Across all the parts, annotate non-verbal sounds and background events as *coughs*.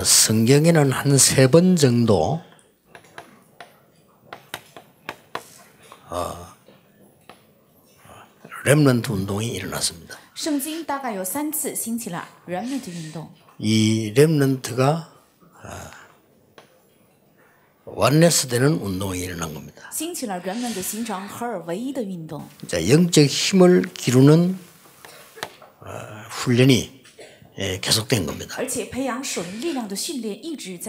성경에는 한 세 번 정도 어, 렘런트 운동이 일어났습니다. 이 렘런트가 완레스되는 어, 운동이 일어난 겁니다. 자, 영적 힘을 기르는 어, 훈련이 예, 계속된 겁니다.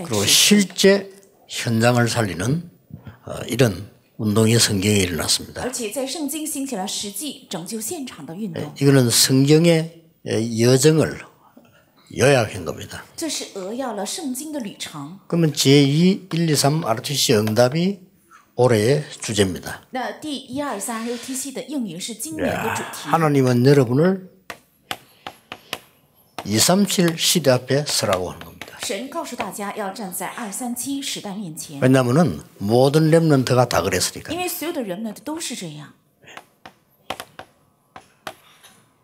그리고 실제 현장을 살리는 어, 이런 운동이 성경에 일어났습니다. 이거는 성경의 예, 여정을 요약한 겁니다. 그러면 제2, 1, 2, 3 RTC 응답이 올해의 주제입니다. 야, 하나님은 여러분을 237 시대 앞에 서라고 하는 겁니다. 왜냐하면 모든 렘넌트가 다 그랬으니까.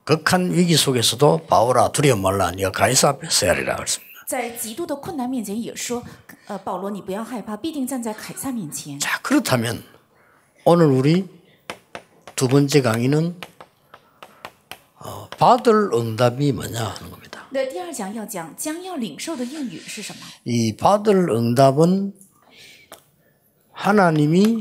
극한 위기 속에서도 바오라 두려워 말라 네가 가이사 앞에 서야 리라 그랬습니다. 어， 그렇다면 오늘 우리 두 번째 강의는 어, 받을 응답이 뭐냐 하는 겁니다. 那第二讲要讲将要领受的应允是什么？이 받을 응답은 하나님이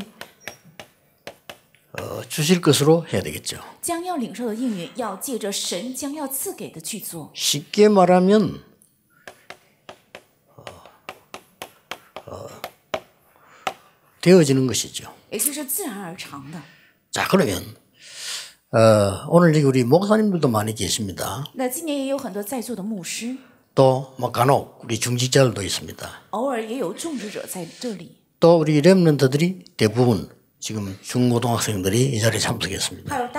어, 주실 것으로 해야 되겠죠. 将要领受的应允要借着神将要赐给的去做。 쉽게 말하면 어, 어, 되어지는 것이죠. 也就是自然而成的。자 그러면 어, 오늘 우리 목사님들도 많이 계십니다. 또뭐 간혹 우리 중직자들도 있습니다. 또 우리 렘런트들이 대부분 지금 중고등학생들이 이 자리에 참석했습니다.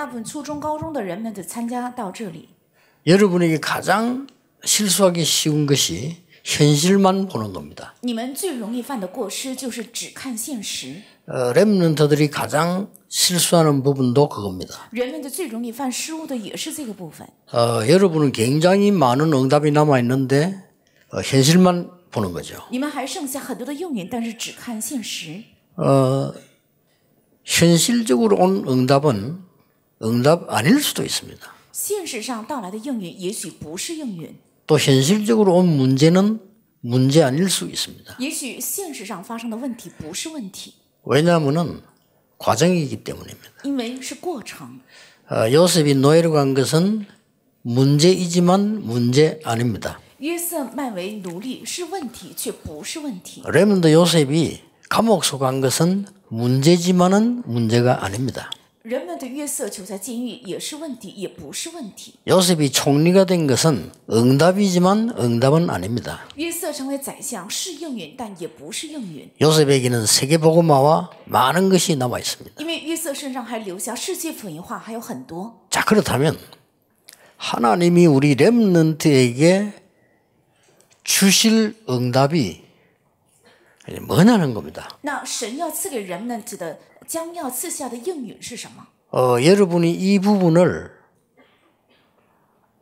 여러분에게 가장 실수하기 쉬운 것이 현실만 보는 겁니다. 렘런트들이 가장 실수하는 부분도 그겁니다. 人们的最容易犯失误的也是这个部分. 어, 여러분은 굉장히 많은 응답이 남아 있는데 어, 현실만 보는 거죠. 你们还剩下很多的用语，但是只看现实. 어, 현실적으로 온 응답은 응답 아닐 수도 있습니다. 现实上到来的应允也许不是应允.또 현실적으로 온 문제는 문제 아닐 수 있습니다. 也许现实上发生的问题不是问题. 왜냐하면은 과정이기 때문입니다. 어, 요셉이 노예로 간 것은 문제이지만 문제 아닙니다. 레몬드 요셉이 감옥 속한 것은 문제지만은 문제가 아닙니다. 人们的约瑟囚在监狱也是问题，也不是问题。 요셉이 총리가 된 것은 응답이지만 응답은 아닙니다. 约瑟成为宰相是应允，但也不是应允， 요셉에게는 세계 복음화와 많은 것이 남아 있습니다. 因为约瑟身上还留下世界福音化还有很多。 자, 그렇다면 하나님이 우리 렘넌트에게 주실 응답이 뭐냐는 겁니다. 那神要赐给人们的将要赐下的应允是什么？ 어, 여러분이 이 부분을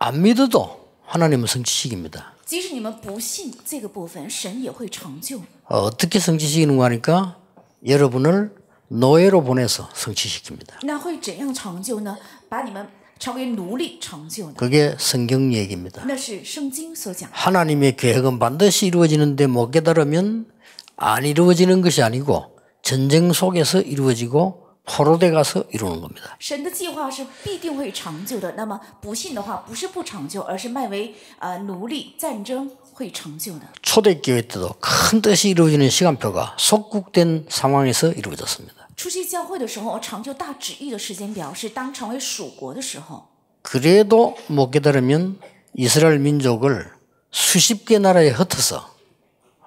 안 믿어도 하나님은 성취시킵니다. 即使你们不信这个部分，神也会成就。 어, 어떻게 성취시키는거 하니까 여러분을 노예로 보내서 성취시킵니다. 那会怎样成就呢？把你们成为奴隶成就的。 그게 성경 얘기입니다. 那是圣经所讲。 하나님의 계획은 반드시 이루어지는데 못 깨달으면 안 이루어지는 것이 아니고 전쟁 속에서 이루어지고 포로돼 가서 이루는 겁니다. 神的计划是必定会长久的。那么不信的话，不是不长久，而是卖为啊奴隶战争会长久的。 초대교회 때도 큰 뜻이 이루어지는 시간표가 속국된 상황에서 이루어졌습니다. 初期教会的时候，长久大旨意的时间表是当成为属国的时候。 그래도 못 깨달으면 이스라엘 민족을 수십 개 나라에 흩어서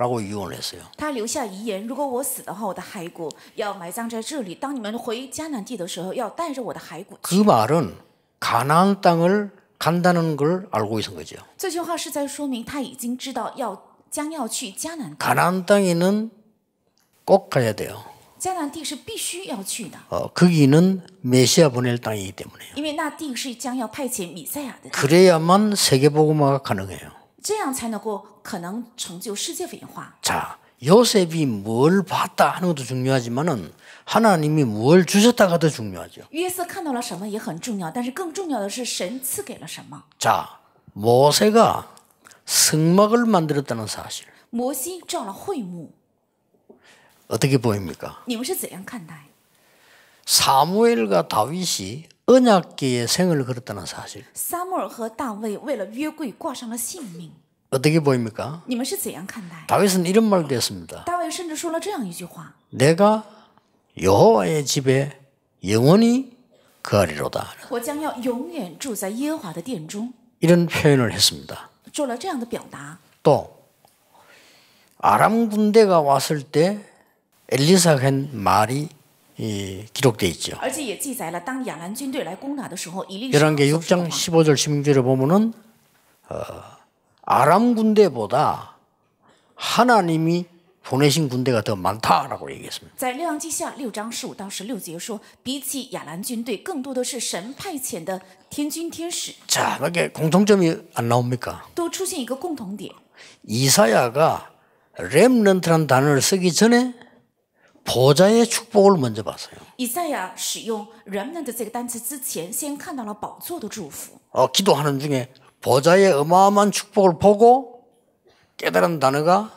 라고 유언했어요. 他留下遗言如果我死的话我的骸骨要埋葬在这里当你们回迦南地的时候要带着我的骸骨그 말은 가나안 땅을 간다는 걸 알고 있은 거죠. 这句话是在说明他已经知道要将要去迦南. 가나안 땅에는 꼭 가야 돼요. 어, 거기는 메시아 보낼 땅이기 때문에. 그래야만 세계 복음화가 가능해요. 这样才能够可能成就世界化 자, 요셉이 뭘 봤다 하는 것도 중요하지만은 하나님이 뭘 주셨다가 더 중요하죠. 约瑟看到了什么也很重要，但是更重要的是神赐给了什么。 자, 모세가 성막을 만들었다는 사실 摩西造了会幕， 어떻게 보입니까? 你们是怎样看待？ 사무엘과 다윗이 언약계에 생을 걸었다는 사실. 어떻게 보입니까? 다윗은 이런 말도 했습니다. 내가 여호와의 집에 영원히 거하리로다. 이런 표현을 했습니다. 또 아람 군대가 왔을 때 엘리사가 한 말이 이기록되어 있죠. 열왕기 6장 15절 16절에 보면은 어, 아람 군대보다 하나님이 보내신 군대가 더 많다라고 얘기했습니다. 이게 공통점이 안 나옵니까? 이사야가 렘넌트란 단어를 쓰기 전에 보좌의 축복을 먼저 봤어요. 이사야 使用 r e m 这个单词之前，先看到了宝座的祝福。어 기도하는 중에 보좌의 어마어마한 축복을 보고 깨달은 단어가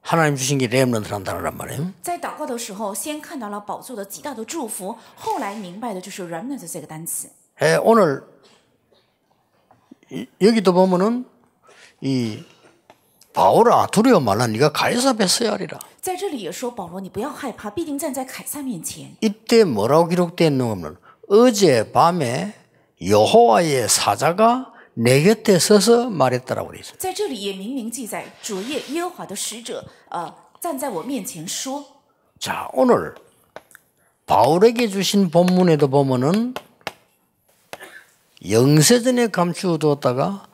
하나님 주신 게 렘넌트란 단어란 말이에요. 在祷告的时候，先看到了宝座的极大的祝福，后来明白的就是 r e m 这个单词。예, 오늘 이, 여기도 보면은 이 바오라 두려워 말라 네가 가이사앞에 서야 하리라. 在这里也说保罗你不要害怕必定站在凯撒面前 이때 뭐라고 기록되어 있는 거면 어제 밤에 여호와의 사자가 내 곁에 서서 말했더라고돼 있어요. 在这里也明明记载主耶和华的使者站在我面前说 자, 오늘 바울에게 주신 본문에도 보면은 영세전에 감추어 두었다가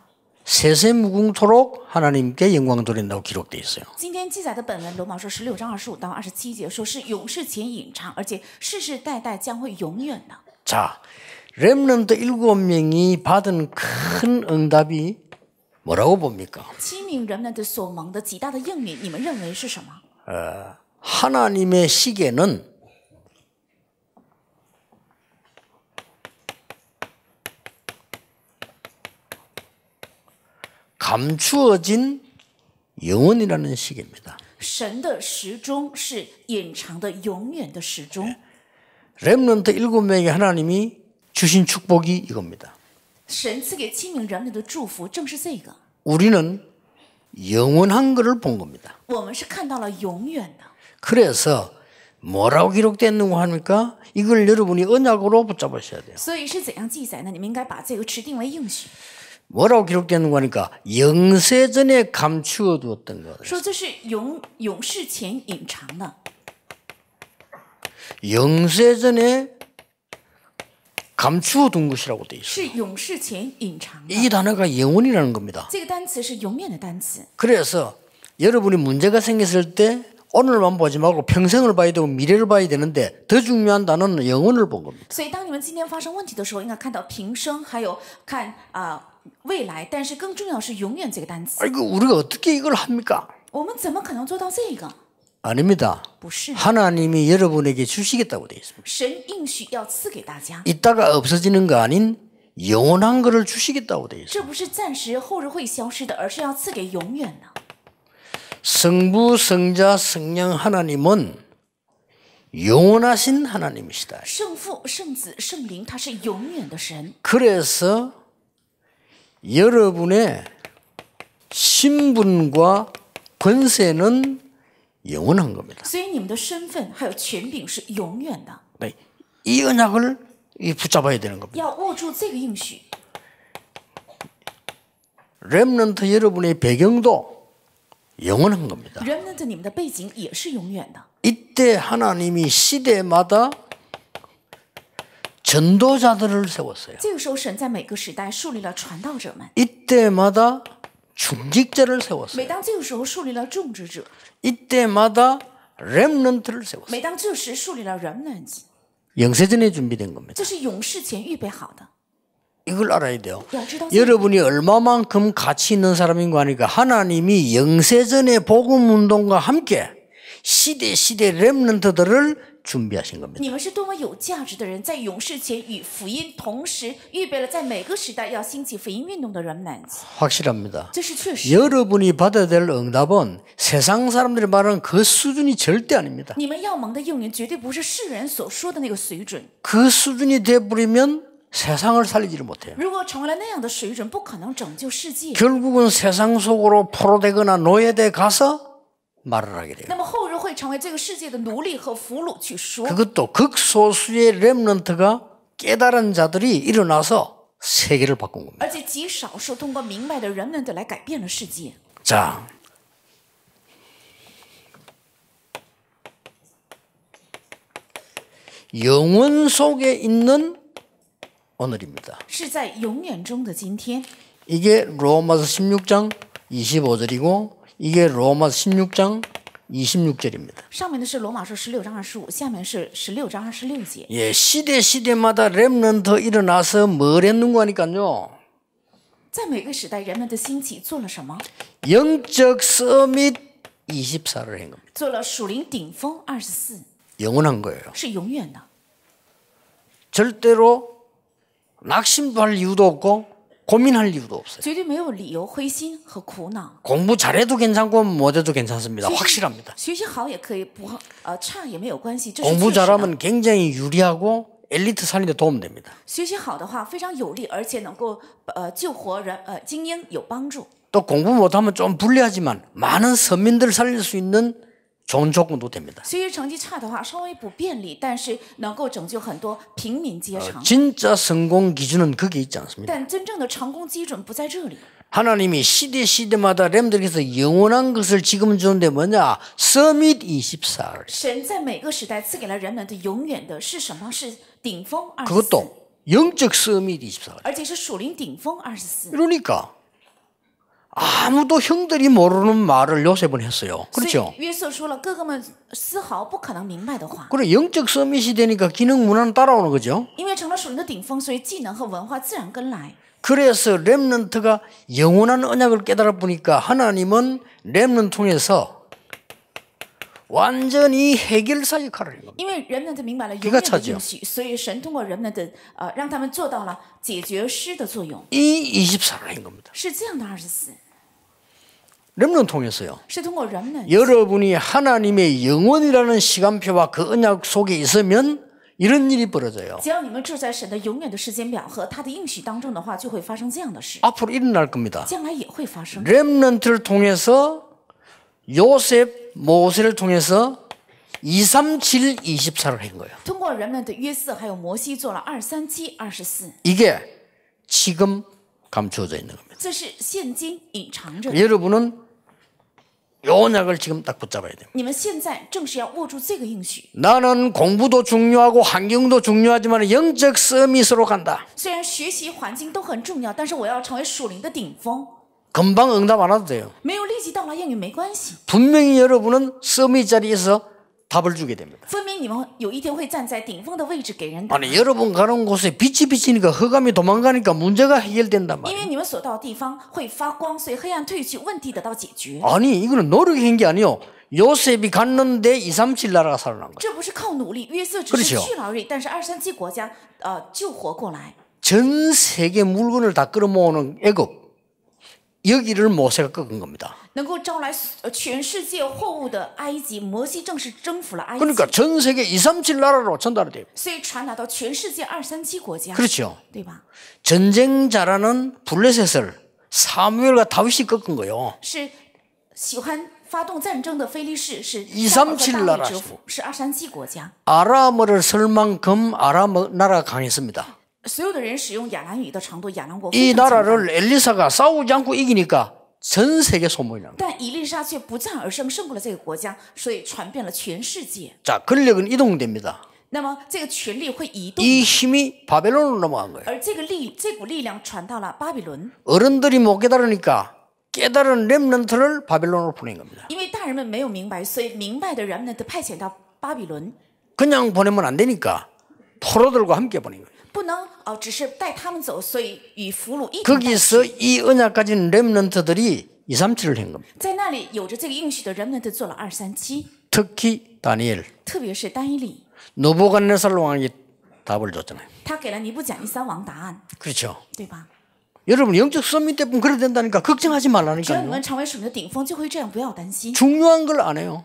세세무궁토록 하나님께 영광 돌린다고 기록돼 있어요. 今天记载的本文罗马书十六章二十五到二十七节说是永世前隐藏，而且世世代代将会永远的。 자, 렘넌트 일곱 명이 받은 큰 응답이 뭐라고 봅니까? 7名人们的所蒙的极大的应允，你们认为是什么？ 어, 하나님의 시계는 감추어진 영원이라는 식입니다. 神的时钟是隐藏的永远的时钟. 렘넌트 일곱 명에 하나님이 주신 축복이 이겁니다. 神赐给七名人的祝福正是这个. 우리는 영원한 것을 본 겁니다. 我们是看到了永远的. 그래서 뭐라고 기록됐는고 합니까? 이걸 여러분이 언약으로 붙잡으셔야 돼요. 所以是怎样记载呢？你们应该把这个持定为应许。 뭐라고 기록되는 거니까 영세 전에 감추어 두었던 거예요. 영세 전에 감추어 둔 것이라고 돼 있어요. 이 단어가 영원이라는 겁니다. 그래서 여러분이 문제가 생겼을 때 오늘만 보지 말고 평생을 봐야 되고 미래를 봐야 되는데 더 중요한 단어는 영혼을 본 겁니다. 未来，但是更重要是永远这个单词。 아, 이거 우리가 어떻게 이걸 합니까? 我们怎么可能做到这个？ 아닙니다. 不是. 하나님이 여러분에게 주시겠다고 되어 있습니다. 이따가 없어지는 거 아닌 영원한 거를 주시겠다고 되어 있습니다. 성부, 성자, 성령 하나님은 영원하신 하나님이시다. 圣父圣子圣灵 그래서 여러분의 신분과 권세는 영원한 겁니다. 所以你们的身份还有权柄是永远的. 네, 이 언약을 붙잡아야 되는 겁니다. 렘넌트 여러분의 배경도 영원한 겁니다. 렘넌트 你们的背也是永远的 이때 하나님이 시대마다 전도자들을 세웠어요. 이때마다 중직자를 세웠어요. 이때마다 렘넌트를 세웠어요. 영세전에 준비된 겁니다. 이걸 알아야 돼요. 여러분이 얼마만큼 가치 있는 사람인가 하니까 하나님이 영세전의 복음 운동과 함께 시대 시대 렘넌트들을 준비하신 겁니다. 확실합니다. 여러분이 받아야 될 응답은 세상 사람들이 말하는 그 수준이 절대 아닙니다. 그 수준이 되버리면 세상을 살리지를 못해요. 결국은 세상 속으로 포로되거나 노예돼 가서 말을 하게 돼요. 그것도 극소수의 렘넌트가 깨달은 자들이 일어나서 세계를 바꾼 겁니다. 자. 영원 속에 있는 오늘입니다. 이게 로마서 16장 25절이고 이게 로마서 16장 26절입니다. 上面的是罗马书16章25,下面是16章26节. 예, 시대 시대마다 렘넌트 일어나서 뭘 했는가 하니까요. 在每个时代人们的兴起做了什么? 영적 서밋 24를 한 겁니다. 做了属灵顶峰24. 영원한 거예요. 是永远的. 절대로 낙심할 이유도 없고 고민할 이유도 없어요. 공부 잘해도 괜찮고 못해도 괜찮습니다. 확실합니다. 공부 잘하면 굉장히 유리하고 엘리트 살리는 도움 됩니다. 또 공부 못하면 좀 불리하지만 많은 서민들 살릴 수 있는 좋은 조건도 됩니다. 虽然成绩差的话稍微不便利，但是能够拯救很多平民阶层。 진짜 성공 기준은 그게 있지 않습니다. 但真正的成功基准不在这里。 하나님이 시대 시대마다 렘들께서 영원한 것을 지금 주는데 뭐냐? 서밋 24. 神在每个时代赐给了人们的永远的是什么？是顶峰24。그것도 영적 서밋 24. 而且是属灵顶峰24。그러니까 아무도 형들이 모르는 말을 요셉은 했어요. 그렇죠? 그래 영적 서밋이 되니까 기능 문화는 따라오는 거죠. 그래서 렘넌트가 영원한 언약을 깨달아 보니까 하나님은 렘넌트 통해서 완전히 해결사 역할을 해가 차죠. 이 24라는 겁니다. 렘넌 통해서요. 여러분이 하나님의 영원이라는 시간표와 그 언약 속에 있으면 이런 일이 벌어져요. 앞으로 일어날 겁니다. 렘넌트를 통해서 요셉, 모세를 통해서 237, 24를 한 거예요. 이게 지금 감추어져 있는 겁니다. 여러분은 언약을 지금 딱 붙잡아야 됩니다. 나는 공부도 중요하고 환경도 중요하지만 영적 서밋으로 간다. 금방 응답 안 와도 돼요. 분명히 여러분은 서밋 자리에서 답을 주게 됩니다. 分明你有一天站在顶峰的位置人 아니 여러분 가는 곳에 빛이 비치니까 흑암이 도망가니까 문제가 해결된단 말이에요. 아니 이거는 노력이 게 아니요. 요셉이 갔는데 2, 3, 7 나라가 살아난 거예요. 这不是전 세계 물건을 다 끌어모으는 애굽. 여기를 모세가 꺾은 겁니다. 그러니까 전 세계 2, 3, 7 나라로 전달돼요. 그렇죠. 전쟁 잘하는 블레셋을 사무엘과 다윗이 꺾은 거요. 237 나라 아람어를 쓸 만큼 아람 나라 강했습니다. 이 나라를 엘리사가 싸우지 않고 이기니까 전 세계 소문이 납니다. 자, 권력은 이동됩니다. 이 힘이 바벨론으로 넘어간 거예요. 어른들이 못 깨달으니까 깨달은 렘넌트를 바벨론으로 보낸 겁니다. 그냥 보내면 안 되니까 포로들과 함께 보낸 거예요. 不能 거기서 이은약까지 렘넌트들이 2, 3, 7을 한 겁니다. 특히 다니엘, 노보간네살 왕이 답을 줬잖아요. 그렇죠. 여러분 영적 서밋 때 보면 그래 된다니까 걱정하지 말라니까요. 중요한걸 안 해요.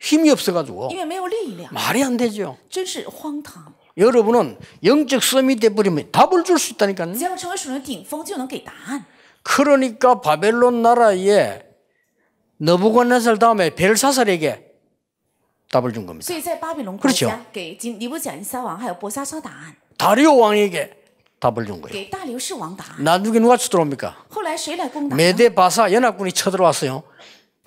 힘이 없어가지고 말이 안 되죠. 여러분은 영적 섬이 돼버리면 답을 줄 수 있다니까요. 그러니까 바벨론 나라에 너부갓네살 다음에 벨사살에게 답을 준 겁니다. 그렇죠. 다리오 왕에게 답을 준 거예요. 나중에 누가 쳐들어옵니까? 메데 바사 연합군이 쳐들어왔어요.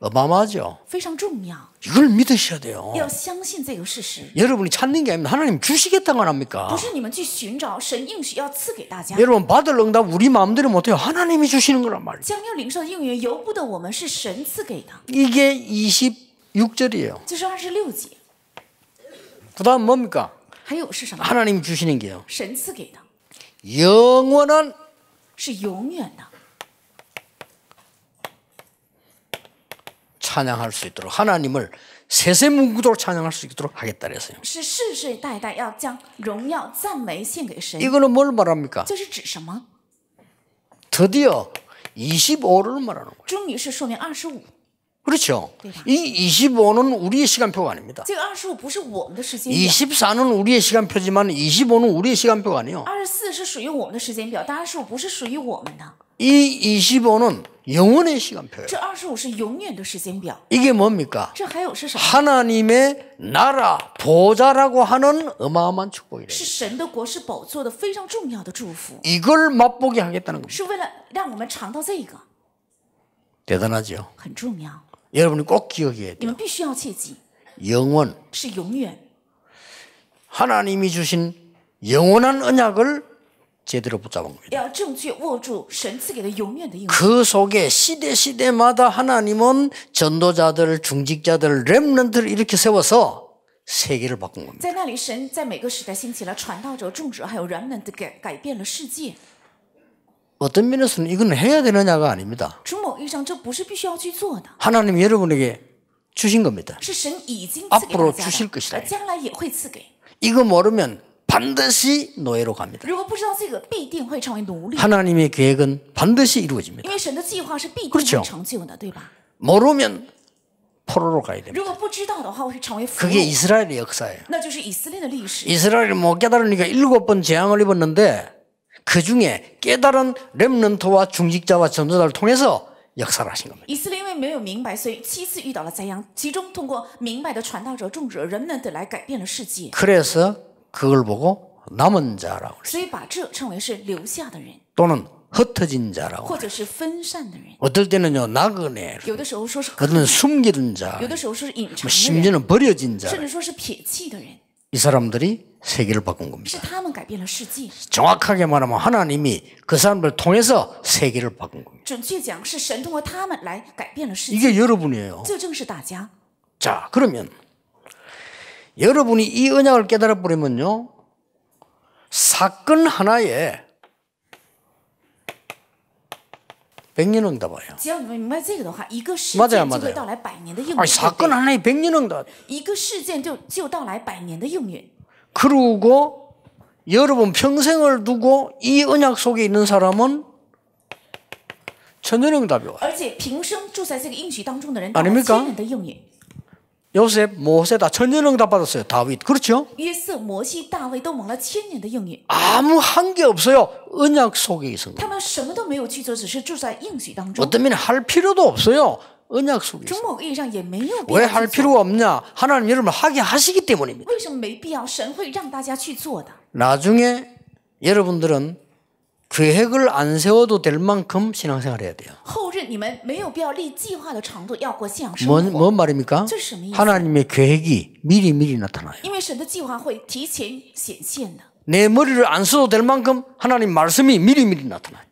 어마마죠 이걸 믿으셔야 돼요. 여러분이 찾는 게 아니면 하나님 주시겠다는 걸 합니까? 여러분 받을 응답 우리 마음대로 못 해요. 하나님이 주시는 거란 말이에요. 이게 26절이에요. 그다음 뭡니까? 하나님 주시는 게요. 神赐给 영원한. 찬양할 수 있도록 하나님을 세세무구도로 찬양할 수 있도록 하겠다 랬어요 이거는 뭘 말합니까? 드디어 25를 말하는 거예요. 그렇죠. 이 25는 우리의 시간표가 아닙니다. 24는 우리의 시간표지만 25는 우리의 시간표가 아니에요. 이 25는 영원의 시간표예요. 이게 뭡니까? 하나님의 나라 보좌라고 하는 어마어마한 축복이래요. 이걸 맛보게 하겠다는 겁니다. 대단하죠. 여러분이 꼭 기억해야 돼요. 영원. 하나님이 주신 영원한 언약을 제대로 붙잡은 겁니다. 그 속에 시대 시대마다 하나님은 전도자들, 중직자들, 렘넌트를 이렇게 세워서 세계를 바꾼 겁니다. 어떤 면에서는 이건 해야 되느냐가 아닙니다. 하나님 여러분에게 주신 겁니다. 앞으로 주실 것이다. 이거 모르면 반드시 노예로 갑니다. 하나님의 계획은 반드시 이루어집니다. 그렇죠. 모르면 포로로 가야 됩니다. 그게 이스라엘의 역사예요. 이스라엘을 못 뭐 깨달으니까 일곱 번 재앙을 입었는데 그 중에 깨달은 렘넌트와 중직자와 전도자를 통해서 역사를 하신 겁니다. 그래서 그걸 보고 남은 자라고. 또는 흩어진 자라고. 어떨 때는요 나그네. 有的时 숨기는 자. 심지어는 버려진 자. 이 사람들이 세계를 바꾼 겁니다. 정확하게 말하면 하나님이 그사람을 통해서 세계를 바꾼 겁니다. 이게 여러분이에요. 자, 그러면 여러분이 이 언약을 깨달아 버리면요. 사건 하나에 100년 응답와요. 맞아요, 맞아요. 아니, 사건 하나에 100년 응답. 그리고 여러분 평생을 두고 이 언약 속에 있는 사람은 천년 응답이 와요. 아닙니까? 요셉, 모세 다 천년응답 받았어요. 다윗. 그렇죠? 约瑟, 모세, 다윗 都蒙了千年的应允. 아무 한 게 없어요. 언약 속에 있은 거. 他们什么都没有去做,只是住在应许当中. 어떤 면에 할 필요도 없어요. 언약 속에. 왜할 필요 없냐? 하나님 여러분 하게 하시기 때문입니다. 나중에 여러분들은 계획을 안 세워도 될 만큼 신앙생활 해야 돼요. 뭔, 뭔 말입니까? 하나님의 계획이 미리 미리 나타나요. 내 머리를 안 써도 될 만큼 하나님 말씀이 미리 미리 나타나요.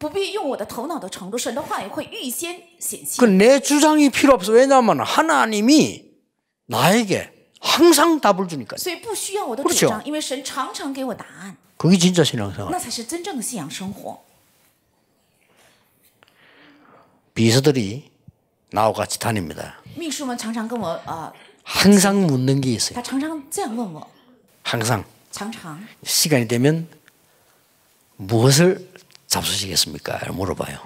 그내 주장이 필요 없어. 왜냐하면 하나님이 나에게 항상 답을 주니까. 所以不 그게 진짜 신앙생활. 비서들이 나와 같이 다닙니다. 항상 묻는 게 있어요. 항상. 시간이 되면 무엇을 잡수시겠습니까? 물어봐요.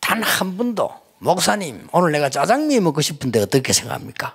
단한 번도 목사님 오늘 내가 짜장면 먹고 싶은데 어떻게 생각합니까?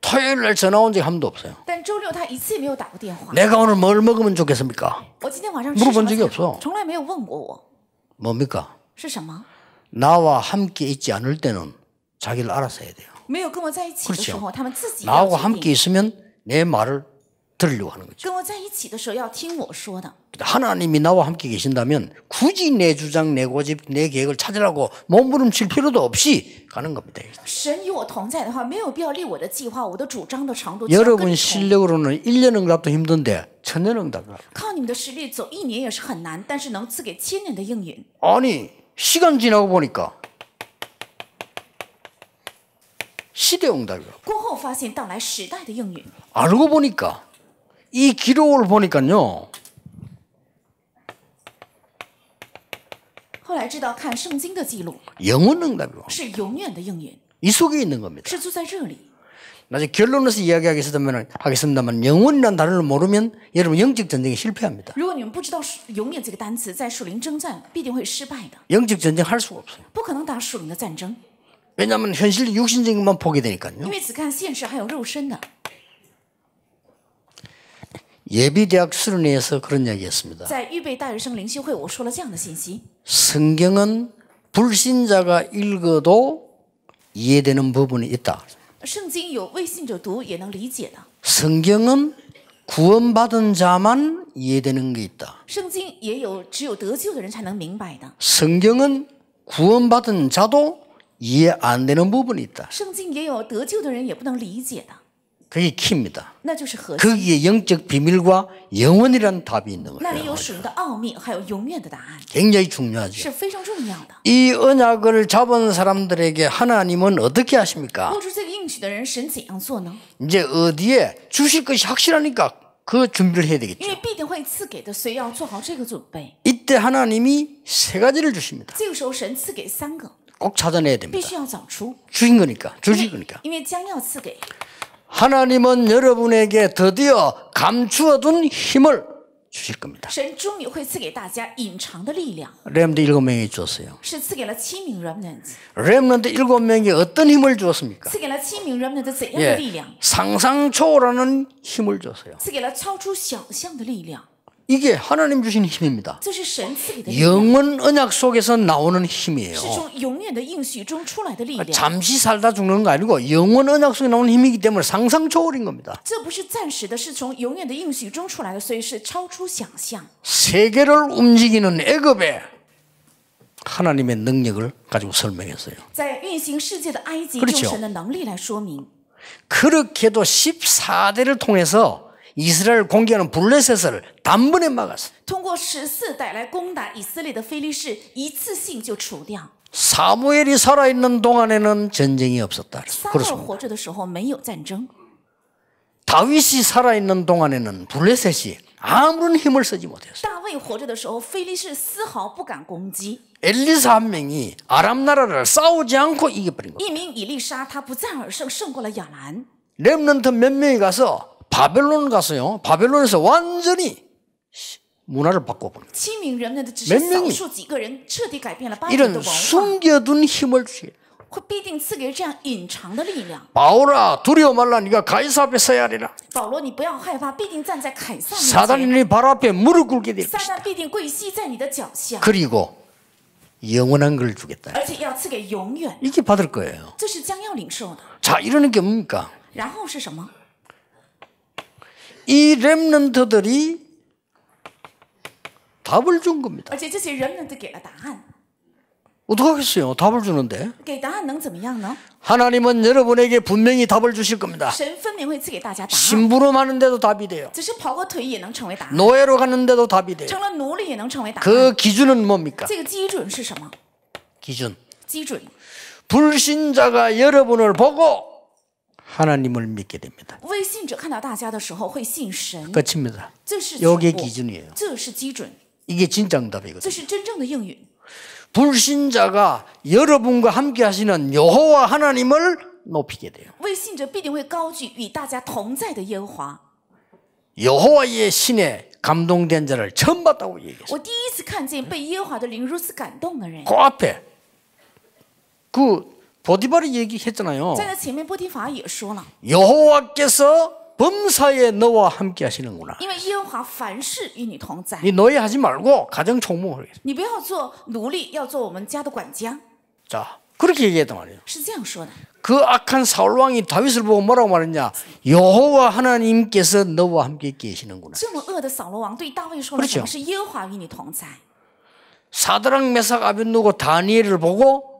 토요일 날 전화 온 적이 한 번도 없어요. 내가 오늘 뭘 먹으면 좋겠습니까? 어, 물어본 적이 없어. 뭐, 뭐, 뭐. 뭡니까? 나와 함께 있지 않을 때는 자기를 알아서야 돼요. 그렇죠. 그렇죠. 나하고 함께 있으면 내 말을 들으려고 하는 거죠. 하나님이 나와 함께 계신다면 굳이 내 주장, 내 고집, 내 계획을 찾으라고 몸부림칠 필요도 없이 가는 겁니다. 여러분 실력으로는 1년 응답도 힘든데 천 년 응답을. 아니, 시간 지나고 보니까 시대 응답이요. 알고 보니까 이 기록을 보니까요. 영원 응답이 이 속에 있는 겁니다. 나중에 결론에서 이야기하게 있었다면 하겠습니다만 영원이라 단어를 모르면 여러분 영적 전쟁에 실패합니다. 영적 전쟁 할 수가 없어요. 왜냐하면 현실 육신적인 것만 보게 되니까요. 예비 대학 수련회에서 그런 이야기했습니다. 성경은 불신자가 읽어도 이해되는 부분이 있다. 성경은 구원받은 자만 이해되는 게 있다. 성경은 구원받은 자도 이해 안 되는 부분이 있다. 그게 키입니다. 거기에 영적 비밀과 영원이라는 답이 있는 거예요. 굉장히 중요하죠. 이 언약을 잡은 사람들에게 하나님은 어떻게 하십니까? 이제 어디에 주실 것이 확실하니까 그 준비를 해야 되겠죠. 이때 하나님이 세 가지를 주십니다. 꼭 찾아내야 됩니다. 주신 거니까, 주실 거니까. 하나님은 여러분에게 드디어 감추어둔 힘을 주실 겁니다. 렘드 일곱 명이 주었어요. 렘드 일곱 명이 어떤 힘을 주었습니까? 예, 상상초라는 힘을 줬어요. 이게 하나님 주신 힘입니다. 영원 언약 속에서 나오는 힘이에요. 잠시 살다 죽는 거 아니고 영원 언약 속에 나오는 힘이기 때문에 상상 초월인 겁니다. 세계를 움직이는 애급에 하나님의 능력을 가지고 설명했어요. 그렇죠. 그렇게도 14대를 통해서 이스라엘 공격하는 블레셋을 단번에 막았어. 通 사무엘이 살아 있는 동안에는 전쟁이 없었다. 그렇습니다. 다윗이 살아 있는 동안에는 블레셋이 아무런 힘을 쓰지 못했어요. 엘리사 한 명이 아람 나라를 싸우지 않고 이겨버린 거예요. 렘넌트 몇 명이 가서 바벨론 가서요. 바벨론에서 완전히 문화를 바꿔버려요. 몇 명이 이런 숨겨둔 힘을 주요 그 바오라 두려워 말라 네가 가이사 앞에 서야 하리라. 사단이 바 앞에 무릎 꿇게 될 것이다. 그 그리고 영원한 걸 주겠다. 이게 받을 거예요. 자 이러는 게 뭡니까? 이 렘넌트들이 답을 준 겁니다. 어떡하겠어요? 답을 주는데. 하나님은 여러분에게 분명히 답을 주실 겁니다. 신부로 가는데도 답이 돼요. 노예로 가는데도 답이 돼요. 그 기준은 뭡니까? 기준. 불신자가 여러분을 보고 하나님을 믿게 됩니다. 끝입니다. 여기 기준이에요. 이게 진정답이거든요. 불신자가 여러분과 함께 하시는 여호와 하나님을 높이게 돼요. 여호와의 신에 감동된 자를 처음 봤다고 얘기했어요. 그 앞에 그 보디발이 얘기했잖아요. 여호와께서 범사에 너와 함께 하시는구나. 이 노예 하지 말고 가정 총무. 자, 그렇게 얘기했단 말이에요. 그 악한 사울 왕이 다윗을 보고 뭐라고 말했냐? 여호와 하나님께서 너와 함께 계시는구나. 그렇죠. 사드랑 메삭 아벤누고 다니엘을 보고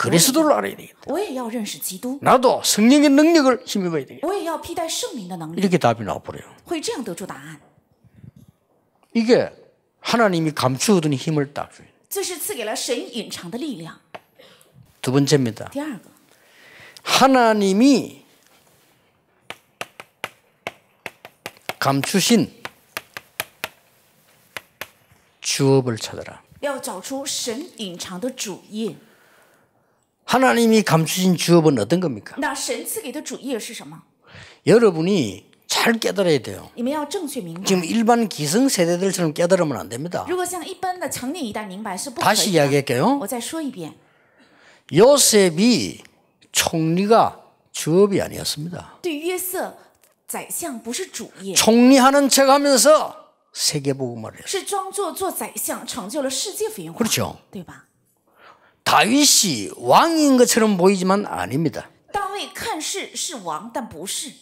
그리스도를 알아야 되겠다. 나도 성령의 능력을 힘입어야 되겠다. 이렇게 답이 나와버려요. 이게 하나님이 감추어둔 힘을 딱 줘요. 두 번째입니다. 하나님이 감추신 주업을 찾아라. 하나님이 감추신 주업은 어떤 겁니까? 여러분이 잘 깨달아야 돼요. 지금 일반 기성 세대들처럼 깨달으면 안 됩니다. 다시 이야기할게요. 요셉이 총리가 주업이 아니었습니다. 총리하는 척 하면서 세계복음화 했어요. 그렇죠. 다윗이 왕인 것처럼 보이지만 아닙니다.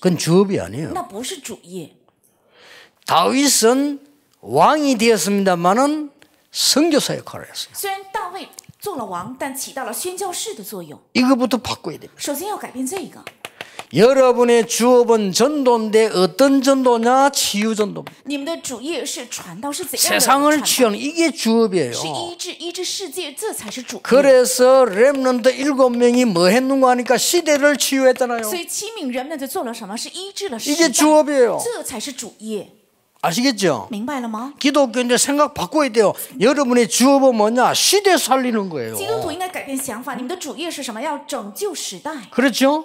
그건 주업이 아니에요. 예. 다윗은 왕이 되었습니다만은 선교사 역할을 했어요. 이거부터 바꿔야 됩니다. 여러분의 주업은 전도인데 어떤 전도냐? 치유 전도. 세상을 치유하는 이게 주업이에요. 그래서 렘넌트 일곱 명이 뭐 했는가 하니까 시대를 치유했잖아요. 이게 주업이에요. 아시겠죠? 기독교 이제 생각 바꿔야 돼요. 여러분의 주업은 뭐냐? 시대 살리는 거예요. 그렇죠?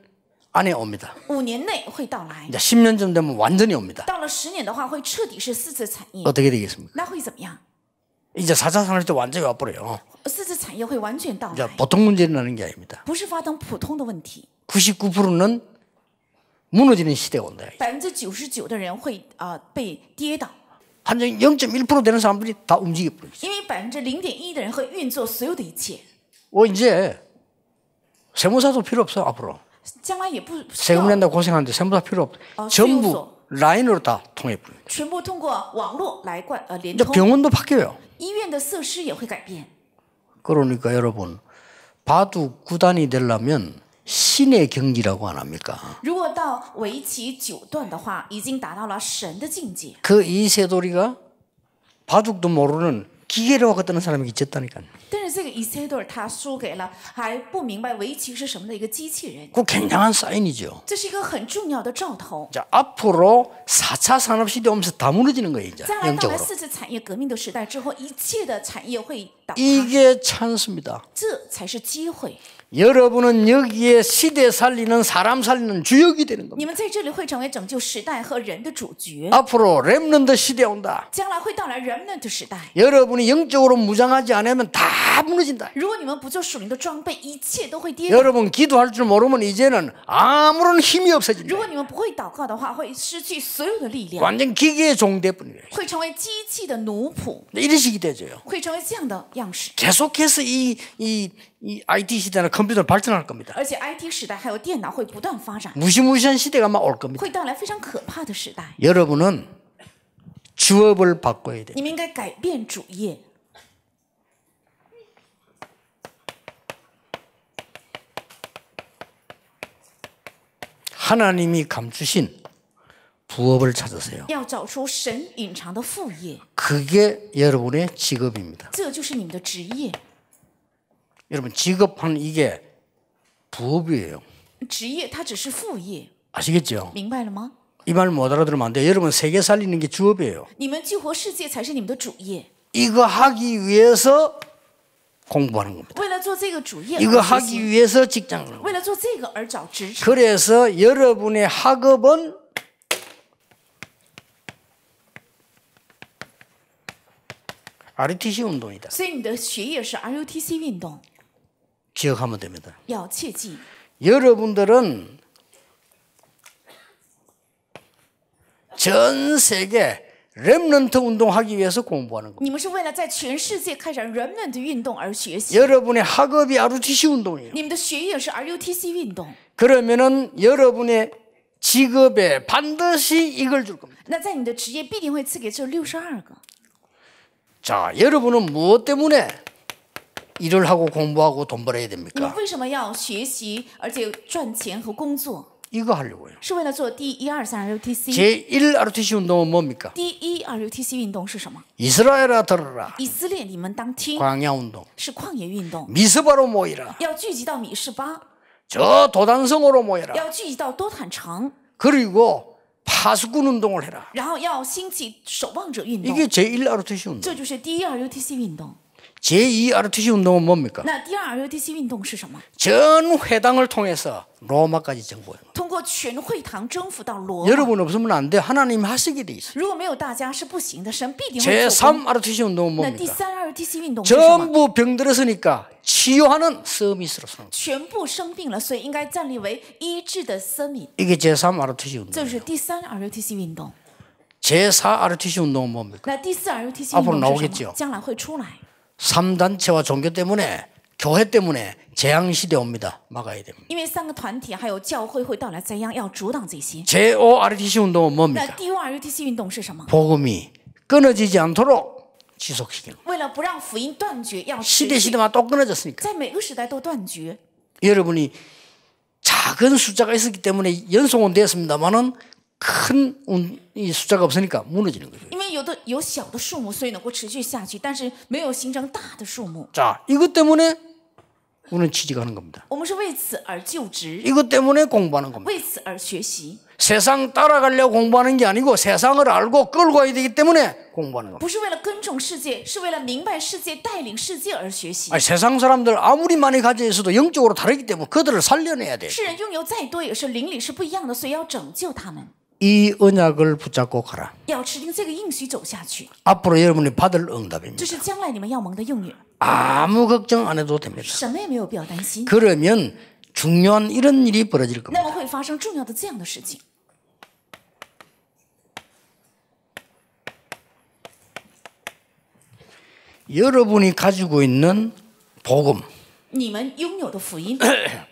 안에 옵니다. 5年内会到来. 이제 10년쯤 되면 완전히 옵니다. 到了10年的话会彻底是四次产业. 어떻게 되겠습니까? 那会怎么样? 이제 4차 산업때 완전히 와버려요. 4次产业会完全到来. 이제 보통 문제는 나는 게 아닙니다. 不是发生普通的问题. 99%는 무너지는 시대가 온다. 99%的人会被跌倒. 한정 0.1% 되는 사람들이 다 움직여 버리죠. 因为0.1%的人会运作所有的一切. 어 이제 세무사도 필요 없어 앞으로. 세금 낸다 고생하는데 세무사 필요 없. 어, 전부 라인으로 다 통해 뿌립니다. 이제 병원도 바뀌어요. 그러니까 여러분 바둑 구단이 되려면 신의 경기라고 안 합니까? 그 이세돌이가 바둑도 모르는 기계로 갖다는 사람이 있었다니까. 但是这个以色列还不明白围棋是什么的一个机器人.그 굉장한 사인이죠. 这是一个很重要的兆头.자 앞으로 4차 산업 시대 오면서 다 무너지는 거예요 이제. 将来到了四次产业革命的时代之后，一切的产业会倒塌。이게 찬스입니다. 这才是机会。 여러분은 여기에 시대 살리는 사람 살리는 주역이 되는 겁니다. 앞으로 렘넌트 시대 온다. 여러분이 영적으로 무장하지 않으면 다 무너진다. 여러분 기도할 줄 모르면 이제는 아무런 힘이 없어진다. 완전 기계의 종대뿐이에요. 이런 식이 되죠. 계속해서 이이 이 IT 시대는 컴퓨터 발전할 겁니다. 무시무시한 시대가 아올 겁니다. 여러분은 주업을 바꿔야 돼 하나님이 감추신 부업을 찾으세요. 그게 여러분의 직업입니다. 여러분 직업하는 이게 부업이에요. 职业它只是副业. 아시겠죠? 明白了吗? 이 말 못 알아들으면 안 돼. 여러분 세계 살리는 게 주업이에요. 你们救活世界才是你们的主业. 이거 하기 위해서 공부하는 겁니다. 이거 하기 위해서 직장을. 그래서 여러분의 학업은 ROTC 운동이다. 所以你的学业是 ROTC 运动. 기억하면 됩니다. 여러분들은 전 세계 렘넌트 운동하기 위해서 공부하는 거예요. 你们是为了在全世界开展 여러분의 학업이 ROTC 운동이에요. 你们的学业是 r o 그러면은 여러분의 직업에 반드시 이걸 줄 겁니다. 那在你的职业必定会赐给这62个. 자, 여러분은 무엇 때문에 일을 하고 공부하고 돈 벌어야 됩니까? 为什么要学习而且赚钱和工作? 이거 하려고요. 是为了做第一二三 제1 ROTC 운동은 뭡니까? 第一 ROTC 运动是什么? 이스라엘아 들어라. 以色列你们当听. 광야 운동. 是旷野运动. 미스바로 모이라. 要聚集到米示巴.저 도단성으로 모여라. 要聚集到多坦城. 그리고 파수꾼 운동을 해라. 然后要兴起守望者运动. 이게 제1 ROTC 운동. 这就是第一 ROTC 运动. 제2 ROTC 운동은 뭡니까? 전 회당을 통해서 로마까지 정복해. 여러분 없으면 안 돼. 하나님 하시게 돼 있어. 제3 ROTC 운동은 뭡니까? 전부 병들었으니까 치유하는 서밋으로 선. 이게 제3 ROTC 운동. 제4 ROTC 운동은 뭡니까? 앞으로 나오겠죠. 3단체와 종교 때문에 교회 때문에 재앙 시대 옵니다. 막아야 됩니다. 因为三个团体 JORTC 운동은 뭡니까? 복음이 끊어지지 않도록 지속시키는. 시대 시대마또 끊어졌으니까. 여러분이 작은 숫자가 있었기 때문에 연속은 되었습니다만은 큰이 숫자가 없으니까 무너지는 거죠. 因为有的有小的数目，所以能够持续下去，但是没有形成大的数目. 자, 이것 때문에 우는 취직하는 겁니다. 我们是为此而就职. 이것 때문에 공부하는 겁니다. 为此而学习. 세상 따라가려 공부하는 게 아니고 세상을 알고 끌고 와야 되기 때문에 공부하는 겁니다. 不是为了跟从世界,是为了明白世界,带领世界而学习. 아니, 세상 사람들 아무리 많이 가져 있어도 영적으로 다르기 때문에 그들을 살려내야 돼. 世人拥有再多也是灵里是不一样的,所以要拯救他们.이 언약을 붙잡고 가라. 앞으로 여러분이 받을 응답입니다. 아무 걱정 안 해도 됩니다. 그러면 중요한 이런 일이 벌어질 겁니다. 여러분이 가지고 있는 복음 *coughs* *coughs* *coughs*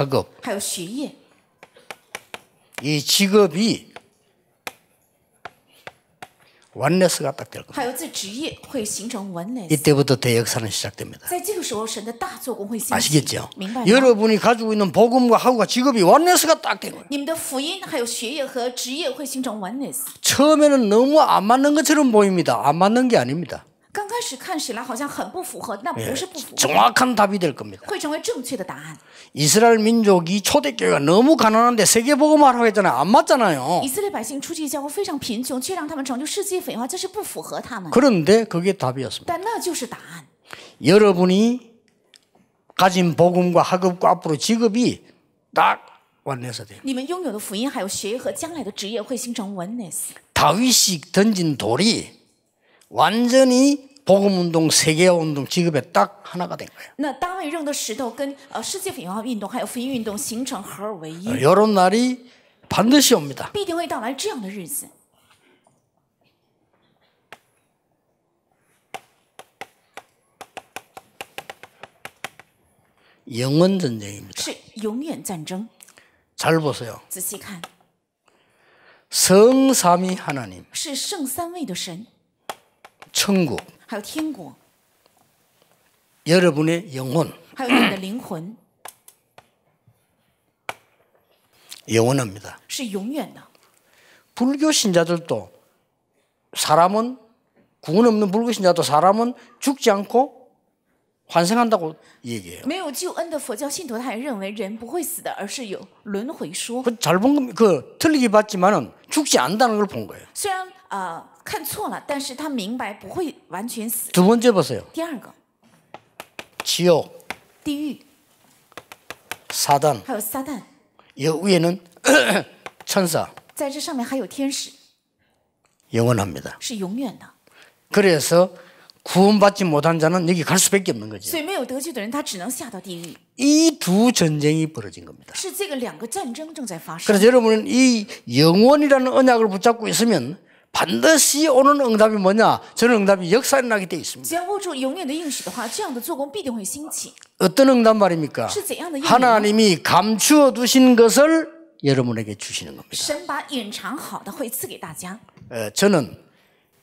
작업이 예. 직업이 원네스가딱 될 겁니다. 이때부터 대역사는 시작됩니다. 아시겠죠? 여러분이 가지고 있는 복음과 하학가 직업이 원네스가딱된 거예요. 처음에는 너무 안 맞는 것처럼 보입니다. 안 맞는 게 아닙니다. 刚开始看起来好像很不符合，那不是不符合， 정확한 답이 될 겁니다. 会成为正确的答案。 이스라엘 민족이 초대교회가 너무 가난한데 세계복음화라고 했잖아요. 안 맞잖아요. 以色列百姓出去教会非常贫穷，却让他们成就世界文化，这是不符合他们。 그런데 그게 답이었습니다. 但那就是答案。 여러분이 가진 복음과 학업과 앞으로 직업이 딱 완내서 돼요. 你们拥有的福音，还有学业和将来的职业，会形成 oneness。 다윗이 던진 돌이 완전히 복음 운동, 세계 운동 지급에 딱 하나가 된 거예요. 那大卫扔的石头跟呃世界福音运动还有福音运动形成合而为一. 이런 날이 반드시 옵니다. 必定会到来这样的日子. 영원 전쟁입니다. 是永远战争.잘 보세요. 仔细看.성삼위 하나님. 是圣三位的神. 천국. 여러분의 영혼. 영원합니다. 불교 신자들도 사람은 구원 없는 불교 신자도 사람은 죽지 않고 환생한다고 얘기해요. 没有救恩的佛教信徒他也认为人不会死的，而是有轮回说.잘본그 틀리게 봤지만은 죽지 않다는 걸 본 거예요. 虽然啊看错了，但是他明白不会完全死.두 번째 보세요. 第二个. 지옥. 地狱. 사단. 还有撒旦. 여기에는 천사. 在这上面还有天使. 영원합니다. 是永远的. 그래서 구원받지 못한 자는 여기 갈 수밖에 없는 거죠. 이두 전쟁이 벌어진 겁니다. 그래서 여러분은 이 영원이라는 언약을 붙잡고 있으면 반드시 오는 응답이 뭐냐? 저는 응답이 역사에 나게 돼 있습니다. 어떤 응답 말입니까? 하나님이 감추어 두신 것을 여러분에게 주시는 겁니다. 저는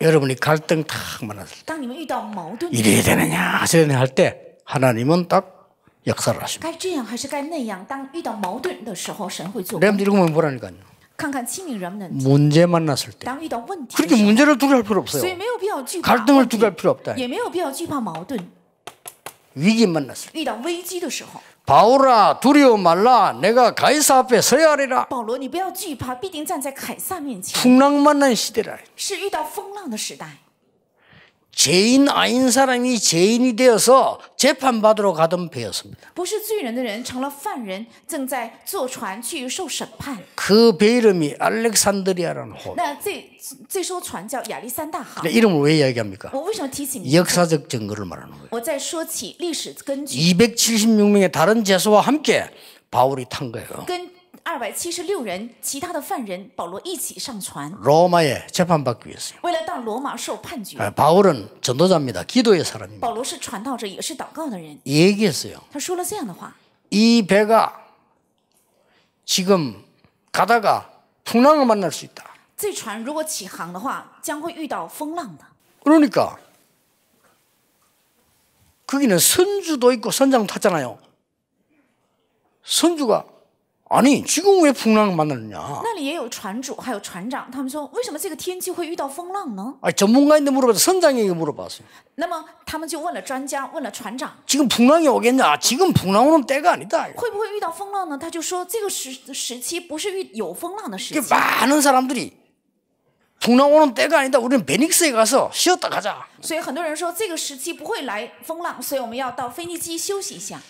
여러분이 갈등 탁 만났을 때 이래야 되느냐 저래야 할때 하나님은 딱 역사를 하십니다. 렘들 읽으면 뭐라니까요. 문제 만났을 때 그렇게 문제를 두려할 필요 없어요. 갈등을 두려할 필요 없다. 위기 만났을 때 바울아 두려워 말라 내가 가이사 앞에 서야 하리라. 바울, 你不要惧怕，必定站在凯撒面前。풍랑만난 시대라. 是遇到风浪 죄인 아닌 사람이 죄인이 되어서 재판받으러 가던 배였습니다. 그 배이름이 알렉산드리아라는 호. 那这这艘船叫亚历山大号. 이름을 왜 이야기합니까? 역사적 증거를 말하는 거예요. 276명의 다른 제수와 함께 바울이 탄 거예요. 그二百七十六人，其他的犯人保罗一起上船。 로마에 재판받기 위해서. 为了到罗马受判决。 바울은 전도자입니다. 기도의 사람입니다. 保罗是传道者，也是祷告的人。 얘기했어요. 他说了这样的话：이 배가 지금 가다가 풍랑을 만날 수 있다. 这船如果起航的话，将会遇到风浪的。 그러니까 거기는 선주도 있고 선장 탔잖아요. 선주가 아니 지금 왜 풍랑을 만나느냐? 那里也有船主还有船长，他们说为什么这个天气会遇到风浪呢?아 전문가인데 물어봐서 선장에게 물어봤어요. 那么他们就问了专家，问了船长. 지금 풍랑이 오겠냐? 지금 풍랑 오는 때가 아니다. 会不会遇到风浪呢?他就说这个时时期不是遇有风浪的时期. 많은 사람들이 풍랑 오는 때가 아니다. 우리는 베닉스에 가서 쉬었다 가자. 所以很多人说这个时期不会来风浪，所以我们要到腓尼基休息一下.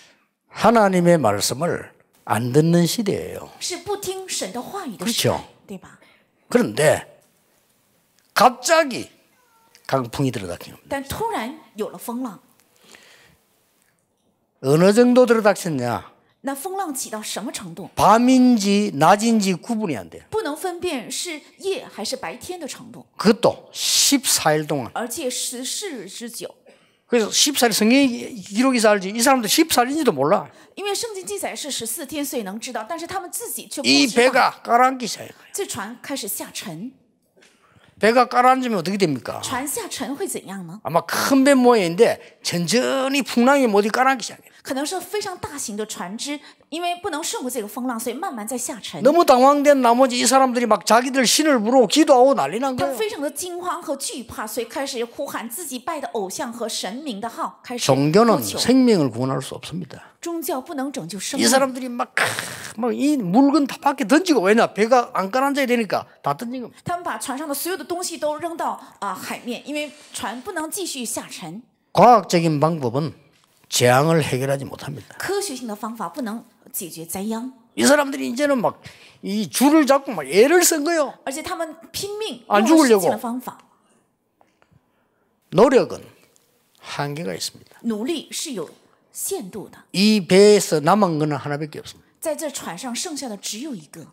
하나님의 말씀을 안 듣는 시대예요. 그렇죠. 그런데 갑자기 강풍이 들어닥치는 니다 어느 정도 들어닥쳤냐? 밤인지 낮인지 구분이 안 돼요. 그것도 14일 동안. 그래서 14일 성경이 기록이 살지 이사람도 14일인지도 몰라. 이 배가 가라기 시작해요. 배가 가라앉으면 어떻게 됩니까? 아마 큰 배 모양인데 천천히 풍랑이 모두 깔아앉기 시작해요. 可能是非常大型的船只因为不能这个浪所以慢慢在下沉 너무 당황된 나머지 이 사람들이 막 자기들 신을 부르고 기도하고 난리 난 거예요. 他非常的惊慌和惧怕，所以开始呼喊自己拜的偶像和神明的号，开始。 종교는 생명을 구원할 수 없습니다. 이 사람들이 막 막 이 물건 다 밖에 던지고 왜냐 배가 안 가라앉아야 되니까 다 던진 겁니다. 他们把船上的所有的东西都扔到啊海面，因为船不能继续下沉。 과학적인 방법은 재앙을 해결하지 못합니다. 科学性的方法不能解决灾殃。이 사람들이 이제는 막 이 줄을 잡고 막 애를 쓴 거요. 而且他们拼命안 죽으려고. 노력은 한계가 있습니다. 努力是 限度的。이 배에서 남은 거는 하나밖에 없습니다. 在这船上剩下的只有一个.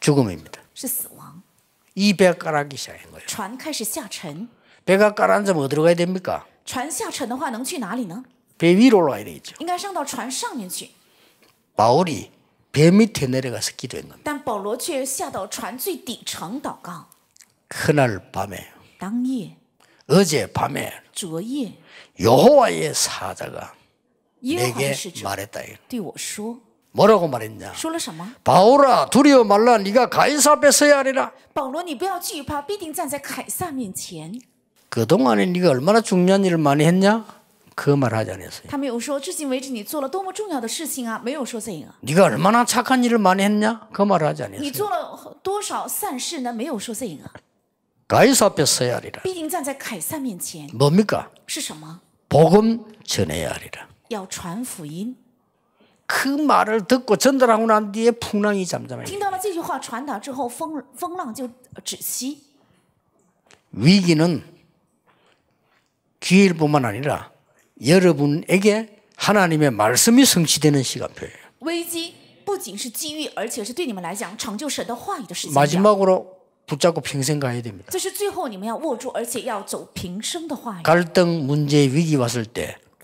죽음입니다. 是死亡.이 배가 깔아기 시작한 거예요. 船开始下沉. 배가 깔아앉으면 어디로 가야 됩니까? 船下沉的话能去哪里呢?배 위로 가야 되죠. 应该上到船上面去. 바울이 배 밑에 내려가서 기도한 겁니但保罗却下到船最底层祷告. 그날 밤에. 当夜. 어제 밤에. 昨夜. 여호와의 사자가. 내게 말했다. 뭐라고 말했냐? 바울아 두려워 말라 네가 가이사 앞에 서야 하리라. 그동안에 네가 얼마나 중요한 일을 많이 했냐? 그 말 하지 않았어요. 네가 얼마나 착한 일을 많이 했냐? 그 말 하지 않았어요. 가이사 앞에 서야 하리라. 뭡니까? 복음 전해야 하리라. 要传福音。그 말을 듣고 전달하고 난 뒤에 풍랑이 잠잠해. 听到了这句话传达之后，风风浪就止息。 위기는 기일뿐만 아니라 여러분에게 하나님의 말씀이 성취되는 시간표예요. 위기 不仅是机遇，而且是对你们来讲成就神的话语的时间。 마지막으로 붙잡고 평생 가야 됩니다. 这是最后你们要握住，而且要走平生的话语。 갈등, 문제, 위기 왔을 때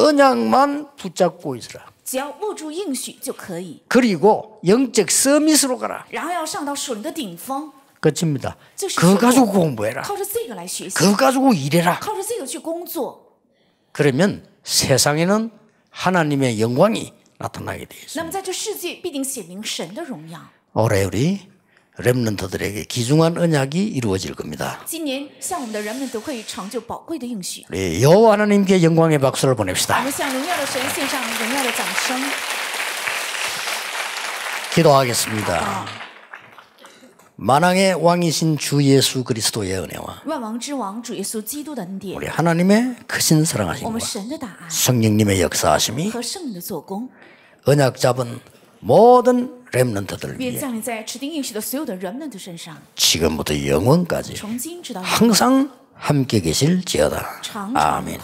언약만 붙잡고 있으라. 只要握住应许就可以. 그리고 영적 서밋으로 가라. 然后要上到属的顶峰 끝입니다. 그 가지고 공부해라. 그 가지고 일해라. 그러면 세상에는 하나님의 영광이 나타나게 되어 있습니다. 올해 우리 렘넌트들에게 귀중한 언약이 이루어질 겁니다. 우 여호와 하나님께 영광의 박수를 보냅시다. 기도하겠습니다. 아. 만왕의 왕이신 주 예수 그리스도의 은혜와 우리 하나님의 크신 사랑하심과 성령님의 역사하심이 언약 잡은 모든 렘넌트들 위해 지금부터 영원까지 항상 함께 계실지어다. 아멘.